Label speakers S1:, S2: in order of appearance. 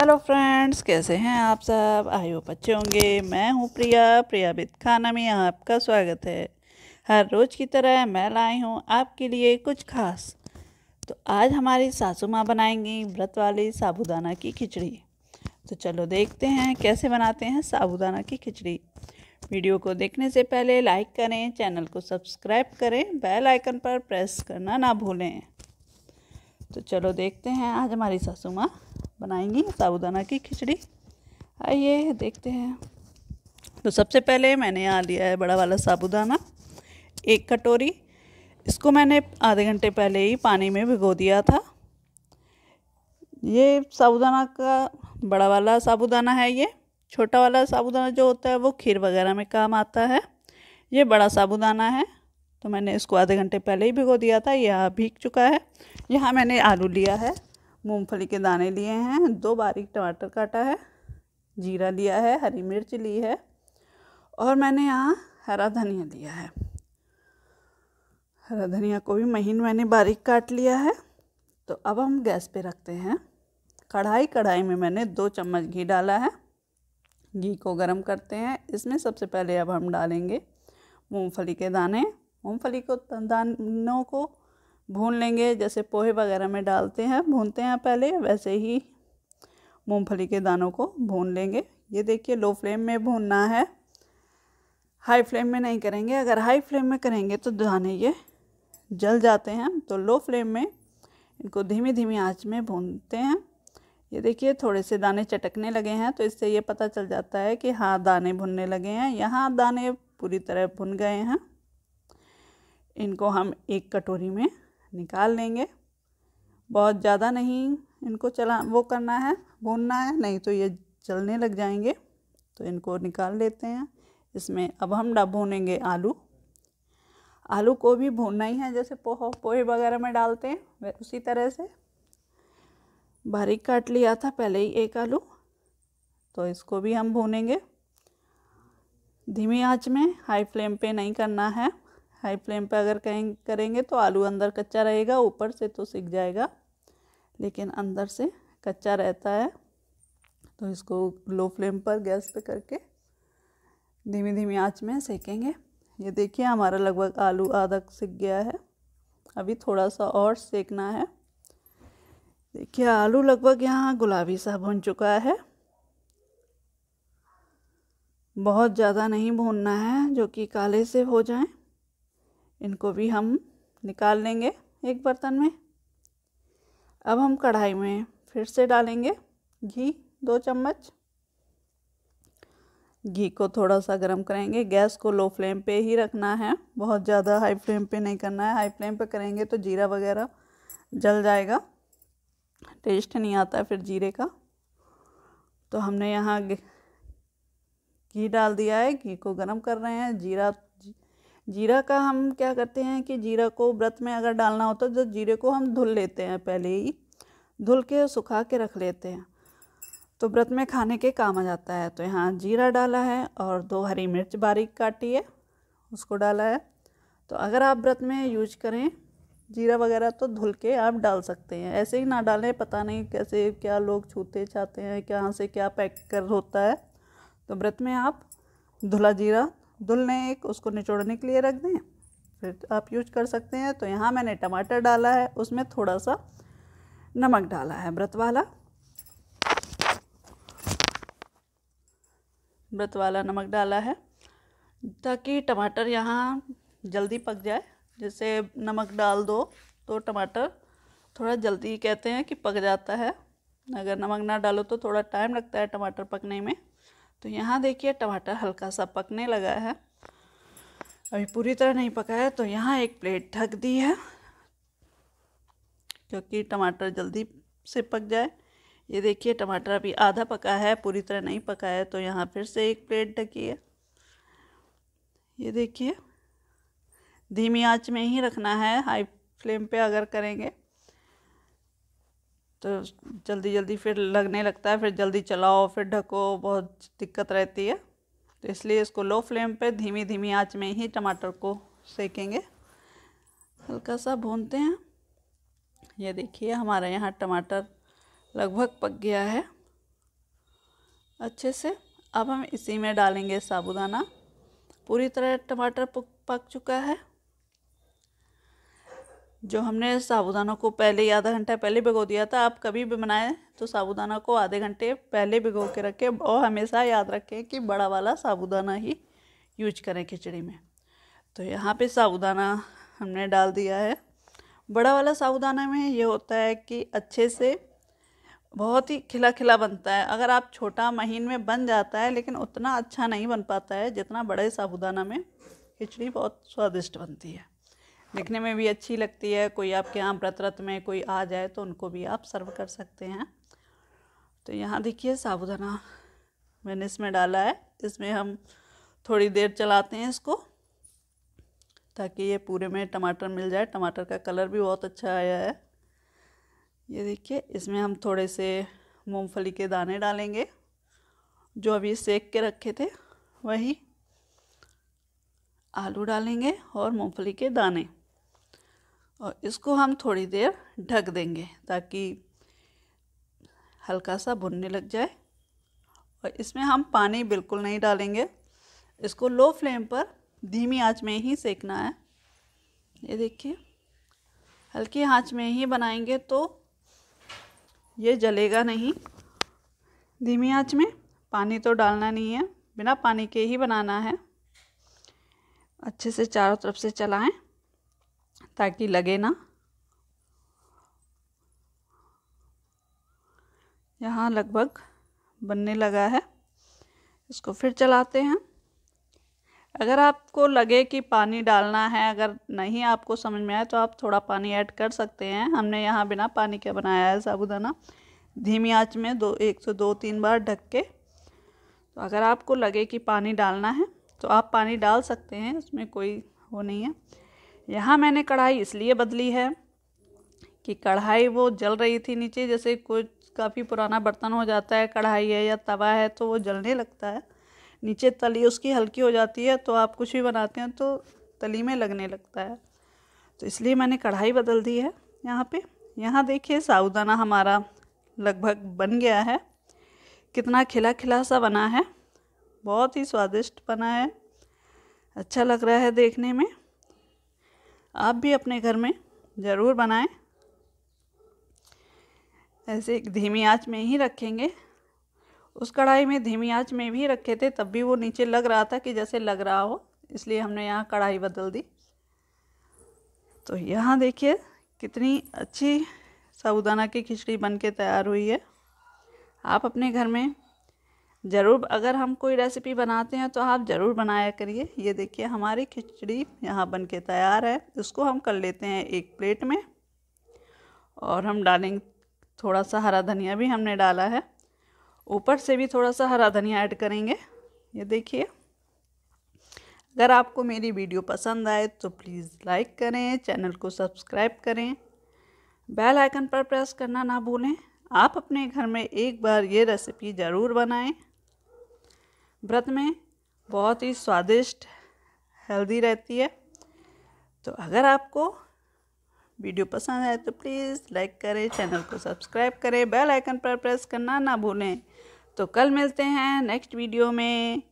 S1: hello friends कैसे हैं आप सब आई होप अच्छे होंगे मैं हूं प्रिया प्रिया बिद खाना में आपका स्वागत है हर रोज़ की तरह मैं लाई हूं आपके लिए कुछ खास तो आज हमारी सासू माँ बनाएंगी व्रत वाली साबुदाना की खिचड़ी तो चलो देखते हैं कैसे बनाते हैं साबूदाना की खिचड़ी वीडियो को देखने से पहले लाइक करें चैनल को सब्सक्राइब करें बेल आइकन पर प्रेस करना ना भूलें तो चलो देखते हैं आज हमारी सासू माँ बनाएंगी साबुदाना की खिचड़ी आइए देखते हैं तो सबसे पहले मैंने यहाँ लिया है बड़ा वाला साबुदाना एक कटोरी इसको मैंने आधे घंटे पहले ही पानी में भिगो दिया था ये साबुदाना का बड़ा वाला साबुदाना है ये छोटा वाला साबुदाना जो होता है वो खीर वगैरह में काम आता है ये बड़ा साबुदाना है तो मैंने इसको आधे घंटे पहले ही भिगो दिया था यह भीग चुका है यहाँ मैंने आलू लिया है मूंगफली के दाने लिए हैं दो बारीक टमाटर काटा है जीरा लिया है हरी मिर्च ली है और मैंने यहाँ हरा धनिया लिया है हरा धनिया को भी महीन मैंने बारीक काट लिया है तो अब हम गैस पे रखते हैं कढ़ाई कढ़ाई में मैंने दो चम्मच घी डाला है घी को गर्म करते हैं इसमें सबसे पहले अब हम डालेंगे मूंगफली के दाने मूंगफली को दानों को भून लेंगे जैसे पोहे वगैरह में डालते हैं भूनते हैं पहले वैसे ही मूंगफली के दानों को भून लेंगे ये देखिए लो फ्लेम में भूनना है हाई फ्लेम में नहीं करेंगे अगर हाई फ्लेम में करेंगे तो दाने ये जल जाते हैं तो लो फ्लेम में इनको धीमी धीमी आँच में भूनते हैं ये देखिए थोड़े से दाने चटकने लगे हैं तो इससे ये पता चल जाता है कि हाँ दाने भुनने लगे हैं यहाँ दाने पूरी तरह भुन गए हैं इनको हम एक कटोरी में निकाल लेंगे बहुत ज़्यादा नहीं इनको चला वो करना है भूनना है नहीं तो ये चलने लग जाएंगे तो इनको निकाल लेते हैं इसमें अब हम डब भूनेंगे आलू आलू को भी भूनना ही है जैसे पोह पोहे वगैरह में डालते हैं उसी तरह से बारीक काट लिया था पहले ही एक आलू तो इसको भी हम भूनेंगे धीमी आंच में हाई फ्लेम पे नहीं करना है हाई फ्लेम पर अगर कहें करेंगे तो आलू अंदर कच्चा रहेगा ऊपर से तो सीख जाएगा लेकिन अंदर से कच्चा रहता है तो इसको लो फ्लेम पर गैस पे करके धीमी धीमी आंच में सेकेंगे ये देखिए हमारा लगभग आलू आधा सिक गया है अभी थोड़ा सा और सेकना है देखिए आलू लगभग यहाँ गुलाबी सा भुन चुका है बहुत ज़्यादा नहीं भूनना है जो कि काले से हो जाएं इनको भी हम निकाल लेंगे एक बर्तन में अब हम कढ़ाई में फिर से डालेंगे घी दो चम्मच घी को थोड़ा सा गर्म करेंगे गैस को लो फ्लेम पे ही रखना है बहुत ज़्यादा हाई फ्लेम पे नहीं करना है हाई फ्लेम पे करेंगे तो जीरा वगैरह जल जाएगा टेस्ट नहीं आता फिर जीरे का तो हमने यहाँ घी डाल दिया है घी को गर्म कर रहे हैं जीरा जीरा का हम क्या करते हैं कि जीरा को व्रत में अगर डालना होता तो जीरे को हम धुल लेते हैं पहले ही धुल के सुखा के रख लेते हैं तो व्रत में खाने के काम आ जाता है तो यहाँ जीरा डाला है और दो हरी मिर्च बारीक काटी है उसको डाला है तो अगर आप व्रत में यूज करें जीरा वगैरह तो धुल के आप डाल सकते हैं ऐसे ही ना डालें पता नहीं कैसे क्या लोग छूते चाहते हैं कहाँ से क्या पैक कर होता है तो व्रत में आप धुला जीरा धुलने एक उसको निचोड़ने के लिए रख दें फिर आप यूज कर सकते हैं तो यहाँ मैंने टमाटर डाला है उसमें थोड़ा सा नमक डाला है व्रत वाला व्रत वाला नमक डाला है ताकि टमाटर यहाँ जल्दी पक जाए जैसे नमक डाल दो तो टमाटर थोड़ा जल्दी कहते हैं कि पक जाता है अगर नमक ना डालो तो थोड़ा टाइम लगता है टमाटर पकने में तो यहाँ देखिए टमाटर हल्का सा पकने लगा है अभी पूरी तरह नहीं पका है तो यहाँ एक प्लेट ढक दी है क्योंकि टमाटर जल्दी से पक जाए ये देखिए टमाटर अभी आधा पका है पूरी तरह नहीं पका है तो यहाँ फिर से एक प्लेट ढकी है ये देखिए धीमी आंच में ही रखना है हाई फ्लेम पे अगर करेंगे तो जल्दी जल्दी फिर लगने लगता है फिर जल्दी चलाओ फिर ढको बहुत दिक्कत रहती है तो इसलिए इसको लो फ्लेम पे धीमी धीमी आंच में ही टमाटर को सेकेंगे हल्का सा भूनते हैं ये देखिए हमारे यहाँ टमाटर लगभग पक गया है अच्छे से अब हम इसी में डालेंगे साबुदाना पूरी तरह टमाटर पक चुका है जो हमने साबुदाना को पहले ही आधा घंटा पहले भिगो दिया था आप कभी भी बनाएं तो साबुदाना को आधे घंटे पहले भिगो के रखें और हमेशा याद रखें कि बड़ा वाला साबुदाना ही यूज करें खिचड़ी में तो यहाँ पे साबुदाना हमने डाल दिया है बड़ा वाला साबुदाना में ये होता है कि अच्छे से बहुत ही खिला खिला बनता है अगर आप छोटा महीन में बन जाता है लेकिन उतना अच्छा नहीं बन पाता है जितना बड़े साबुदाना में खिचड़ी बहुत स्वादिष्ट बनती है दिखने में भी अच्छी लगती है कोई आपके यहाँ व्रत रत में कोई आ जाए तो उनको भी आप सर्व कर सकते हैं तो यहाँ देखिए साबुदाना मैंने इसमें डाला है इसमें हम थोड़ी देर चलाते हैं इसको ताकि ये पूरे में टमाटर मिल जाए टमाटर का कलर भी बहुत अच्छा आया है ये देखिए इसमें हम थोड़े से मूंगफली के दाने डालेंगे जो अभी सेक के रखे थे वही आलू डालेंगे और मूंगफली के दाने और इसको हम थोड़ी देर ढक देंगे ताकि हल्का सा भुनने लग जाए और इसमें हम पानी बिल्कुल नहीं डालेंगे इसको लो फ्लेम पर धीमी आंच में ही सेकना है ये देखिए हल्की आंच में ही बनाएंगे तो ये जलेगा नहीं धीमी आंच में पानी तो डालना नहीं है बिना पानी के ही बनाना है अच्छे से चारों तरफ से चलाएं ताकि लगे ना यहाँ लगभग बनने लगा है इसको फिर चलाते हैं अगर आपको लगे कि पानी डालना है अगर नहीं आपको समझ में आए तो आप थोड़ा पानी ऐड कर सकते हैं हमने यहाँ बिना पानी के बनाया है साबुदाना धीमी आंच में दो एक सौ दो तीन बार ढक के तो अगर आपको लगे कि पानी डालना है तो आप पानी डाल सकते हैं इसमें कोई वो नहीं है यहाँ मैंने कढ़ाई इसलिए बदली है कि कढ़ाई वो जल रही थी नीचे जैसे कुछ काफ़ी पुराना बर्तन हो जाता है कढ़ाई है या तवा है तो वो जलने लगता है नीचे तली उसकी हल्की हो जाती है तो आप कुछ भी बनाते हैं तो तली में लगने लगता है तो इसलिए मैंने कढ़ाई बदल दी है यहाँ पे यहाँ देखिए साबुदाना हमारा लगभग बन गया है कितना खिला खिला सा बना है बहुत ही स्वादिष्ट बना है अच्छा लग रहा है देखने में आप भी अपने घर में ज़रूर बनाएं ऐसे एक धीमी आंच में ही रखेंगे उस कढ़ाई में धीमी आंच में भी रखे थे तब भी वो नीचे लग रहा था कि जैसे लग रहा हो इसलिए हमने यहाँ कढ़ाई बदल दी तो यहाँ देखिए कितनी अच्छी साबुदाना की खिचड़ी बन के तैयार हुई है आप अपने घर में ज़रूर अगर हम कोई रेसिपी बनाते हैं तो आप ज़रूर बनाया करिए ये देखिए हमारी खिचड़ी यहाँ बन के तैयार है इसको हम कर लेते हैं एक प्लेट में और हम डालेंगे थोड़ा सा हरा धनिया भी हमने डाला है ऊपर से भी थोड़ा सा हरा धनिया ऐड करेंगे ये देखिए अगर आपको मेरी वीडियो पसंद आए तो प्लीज़ लाइक करें चैनल को सब्सक्राइब करें बेल आइकन पर प्रेस करना ना भूलें आप अपने घर में एक बार ये रेसिपी ज़रूर बनाएं व्रत में बहुत ही स्वादिष्ट हेल्दी रहती है तो अगर आपको वीडियो पसंद आए तो प्लीज़ लाइक करें चैनल को सब्सक्राइब करें बेल आइकन पर प्रेस करना ना भूलें तो कल मिलते हैं नेक्स्ट वीडियो में